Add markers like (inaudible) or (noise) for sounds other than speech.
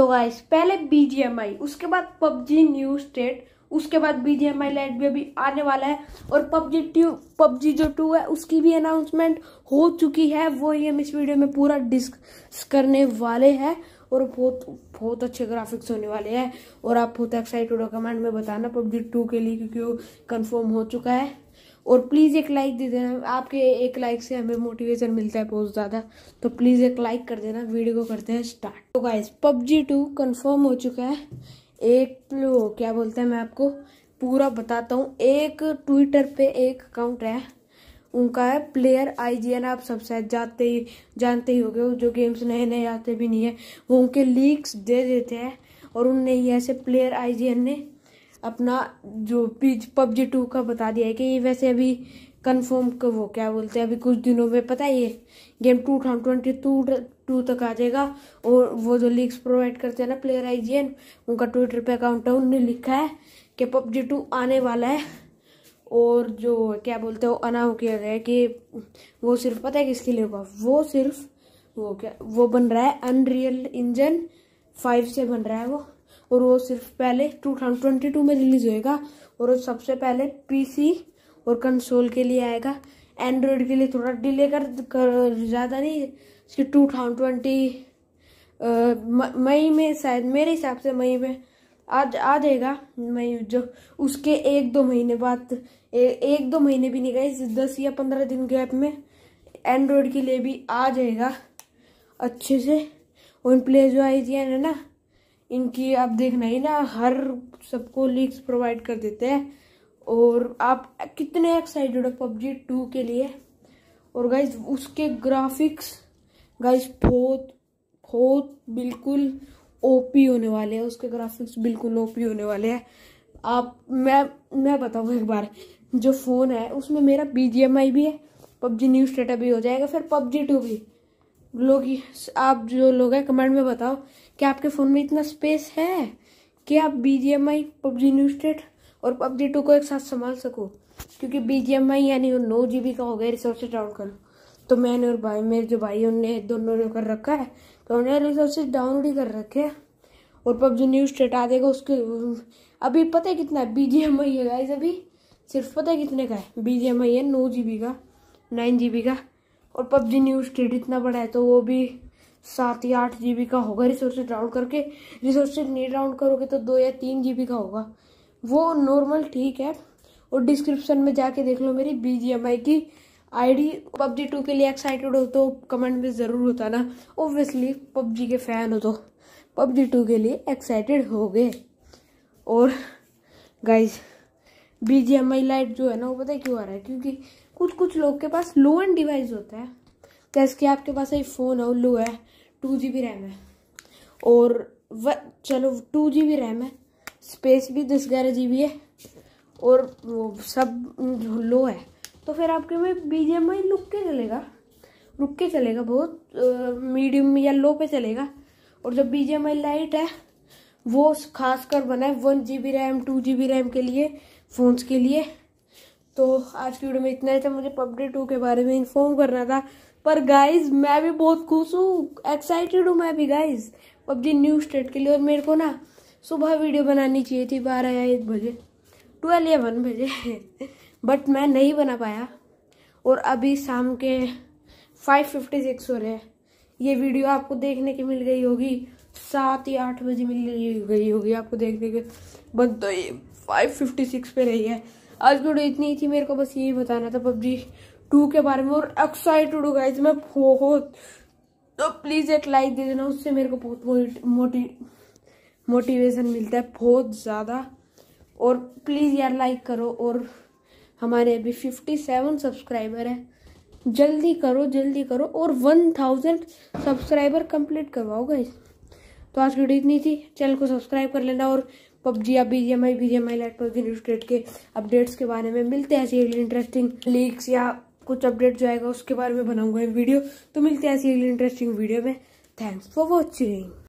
तो गाइस पहले बीजीएमआई उसके बाद पबजी न्यू स्टेट उसके बाद बीजीएमआई लाइट भी अभी आने वाला है और पबजी टू पबजी जो टू है उसकी भी अनाउंसमेंट हो चुकी है वो ही हम इस वीडियो में पूरा डिस्कस करने वाले हैं और बहुत बहुत अच्छे ग्राफिक्स होने वाले हैं और आप बहुत एक्साइटेड हो कमेंट में बताना पबजी टू के लिए क्योंकि वो कन्फर्म हो चुका है और प्लीज़ एक लाइक दे देना आपके एक लाइक से हमें मोटिवेशन मिलता है बहुत ज़्यादा तो प्लीज़ एक लाइक कर देना वीडियो को करते हैं स्टार्ट तो गाइज पबजी टू कन्फर्म हो चुका है एक लो क्या बोलते हैं मैं आपको पूरा बताता हूँ एक ट्विटर पे एक अकाउंट है उनका है प्लेयर आईजीएन आप सब शायद जाते ही जानते ही गए जो गेम्स नए नए आते भी नहीं है वो उनके लीक्स दे देते हैं और उनने ही ऐसे प्लेयर आईजीएन ने अपना जो पबजी टू का बता दिया है कि ये वैसे अभी कंफर्म वो क्या बोलते हैं अभी कुछ दिनों में पता है ये game two thousand twenty two two तक आ जाएगा और वो जो लीक्स प्रोवाइड करते हैं ना प्लेयर आई जी उनका ट्विटर पे अकाउंट है उनने लिखा है कि पबजी टू आने वाला है और जो क्या बोलते हैं वो अनाउ किया गया है कि वो सिर्फ पता है किसके लिए होगा वो सिर्फ वो क्या वो बन रहा है अनरियल इंजन फाइव से बन रहा है वो और वो सिर्फ पहले टू ट्वेंटी टू में रिलीज़ होएगा और वो सबसे पहले पीसी और कंसोल के लिए आएगा एंड्रॉयड के लिए थोड़ा डिले कर, कर ज़्यादा नहीं इसकी टू थाउजेंड ट्वेंटी मई में शायद मेरे हिसाब से मई में आ आ जाएगा मई जो उसके एक दो महीने बाद ए, एक दो महीने भी नहीं गए दस या पंद्रह दिन गैप में एंड्रॉयड के लिए भी आ जाएगा अच्छे से उन प्ले जो आई है ना इनकी आप देखना ही ना हर सबको लिंक्स प्रोवाइड कर देते हैं और आप कितने एक्साइटेड हो पबजी टू के लिए और गाइज उसके ग्राफिक्स गाइज बहुत बहुत बिल्कुल ओपी होने वाले हैं उसके ग्राफिक्स बिल्कुल ओपी होने वाले हैं आप मैं मैं बताऊँ एक बार जो फ़ोन है उसमें मेरा बी भी है पबजी न्यू स्टेटा भी हो जाएगा फिर पबजी टू भी लोग आप जो लोग हैं कमेंट में बताओ कि आपके फ़ोन में इतना स्पेस है कि आप B G M I PUBG New State और पबजी टू को एक साथ संभाल सको क्योंकि बी जी एम आई यानी नौ जी बी का हो गया रिसोर्सेज डाउन कर तो मैंने और भाई मेरे जो भाई उनने दोनों ने कर रखा है तो उन्होंने रिसोर्सेज डाउनलोड ही कर रखे हैं और पबजी न्यू स्टेट आ जाएगा उसके अभी पता है कितना है बी जी एम आई है अभी सिर्फ पता है कितने का है बी जी एम आई है नौ जी बी का नाइन जी बी का और पबजी न्यू स्टेट इतना बड़ा है तो वो भी सात या आठ जी का होगा रिसोर्सेज डाउनलोड करके रिसोर्सेज नहीं डाउनलोड करोगे तो दो या तीन जी का होगा वो नॉर्मल ठीक है और डिस्क्रिप्शन में जाके देख लो मेरी बी की आईडी पबजी टू के लिए एक्साइटेड हो तो कमेंट में ज़रूर होता ना ओबियसली पबजी के फ़ैन हो तो पबजी टू के लिए एक्साइटेड हो गए और गाइज़ आई लाइट जो है ना वो पता है क्यों आ रहा है क्योंकि कुछ कुछ लोग के पास लो एंड डिवाइस होता है जैसे कि आपके पास एक फ़ोन है वो लो है टू जी बी रैम है और व चलो टू जी बी रैम है स्पेस भी दस ग्यारह जी बी है और वो सब लो है तो फिर आपके में बी जी एम आई रुक के चलेगा रुक के चलेगा बहुत मीडियम या लो पे चलेगा और जब B G M I lite है वो खासकर बना है one G B RAM two G B RAM के लिए फ़ोन्स के लिए तो आज की वीडियो में इतना ही था मुझे पबडी टू के बारे में इन्फॉर्म करना था पर गाइज मैं भी बहुत खुश हूँ एक्साइटेड हूँ मैं भी गाइज पबजी न्यू स्टेट के लिए और मेरे को ना सुबह वीडियो बनानी चाहिए थी बारह या एक बजे ट्वेल्व या वन बजे बट (laughs) मैं नहीं बना पाया और अभी शाम के फाइव फिफ्टी सिक्स हो रहे हैं ये वीडियो आपको देखने की मिल गई होगी सात या आठ बजे मिल गई होगी आपको देखने के बंद तो ये फाइव फिफ्टी सिक्स पे रही है आज वीडियो इतनी ही थी मेरे को बस यही बताना था पबजी टू के बारे में और एक्साइटेड हो गई मैं बहुत तो प्लीज़ एक लाइक दे देना उससे मेरे को बहुत मोटी मोटिवेशन मिलता है बहुत ज़्यादा और प्लीज़ यार लाइक करो और हमारे अभी फिफ्टी सेवन सब्सक्राइबर हैं जल्दी करो जल्दी करो और वन थाउजेंड सब्सक्राइबर कंप्लीट करवाओ गाइज़ तो आज की वीडियो इतनी थी चैनल को सब्सक्राइब कर लेना और पबजी या B G M I B M I lite news date के अपडेट्स के बारे में मिलते हैं ऐसी अगली इंटरेस्टिंग लीक्स या कुछ अपडेट जो आएगा उसके बारे में बनाऊंगा वीडियो तो मिलते हैं ऐसी अगली इंटरेस्टिंग वीडियो में थैंक्स फॉर वॉचिंग